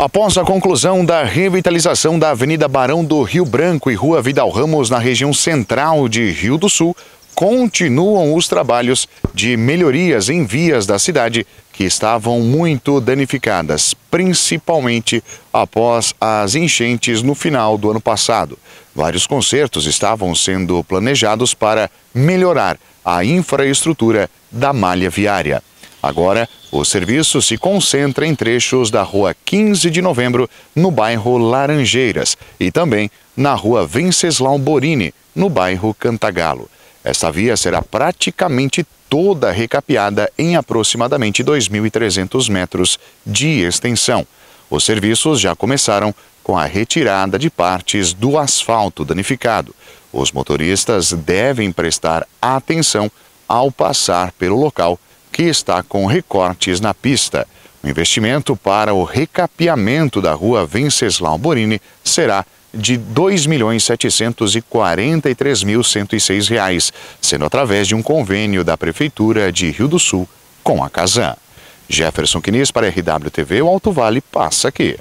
Após a conclusão da revitalização da Avenida Barão do Rio Branco e Rua Vidal Ramos na região central de Rio do Sul, continuam os trabalhos de melhorias em vias da cidade que estavam muito danificadas, principalmente após as enchentes no final do ano passado. Vários consertos estavam sendo planejados para melhorar a infraestrutura da malha viária. Agora, o serviço se concentra em trechos da Rua 15 de Novembro, no bairro Laranjeiras, e também na Rua Venceslau Borini, no bairro Cantagalo. Esta via será praticamente toda recapeada em aproximadamente 2.300 metros de extensão. Os serviços já começaram com a retirada de partes do asfalto danificado. Os motoristas devem prestar atenção ao passar pelo local que está com recortes na pista. O investimento para o recapeamento da rua Venceslau Borini será de R$ 2.743.106, sendo através de um convênio da Prefeitura de Rio do Sul com a Casan. Jefferson Quinis para RWTV, o Alto Vale passa aqui.